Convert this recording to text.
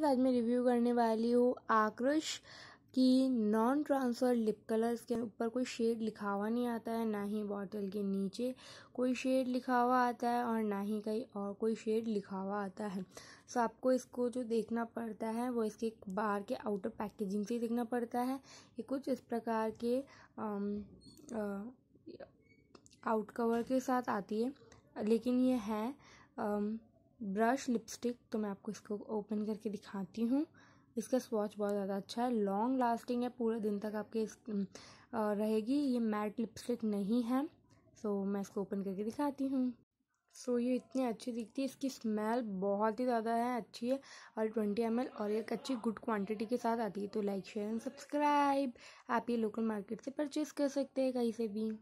guys आज मैं review करने वाली हूँ आक्रोश की नॉन ट्रांसफर लिप कलर्स के ऊपर कोई शेड लिखा हुआ नहीं आता है ना ही बॉटल के नीचे कोई शेड लिखा हुआ आता है और ना ही कहीं और कोई शेड लिखा हुआ आता है सो आपको इसको जो देखना पड़ता है वो इसके बाहर के आउटर पैकेजिंग से देखना पड़ता है ये कुछ इस प्रकार के आउट कवर के साथ आती है लेकिन ये है आ, ब्रश लिपस्टिक तो मैं आपको इसको ओपन करके दिखाती हूँ इसका स्वाच बहुत ज़्यादा अच्छा है लॉन्ग लास्टिंग है पूरे दिन तक आपके इस रहेगी ये मैट लिपस्टिक नहीं है सो मैं इसको ओपन करके दिखाती हूँ सो ये इतनी अच्छी दिखती है इसकी स्मेल बहुत ही ज़्यादा है अच्छी है और ट्वेंटी एम और एक अच्छी गुड क्वान्टिटी के साथ आती है तो लाइक शेयर एंड सब्सक्राइब आप ये लोकल मार्केट से परचेज़ कर सकते हैं कहीं से भी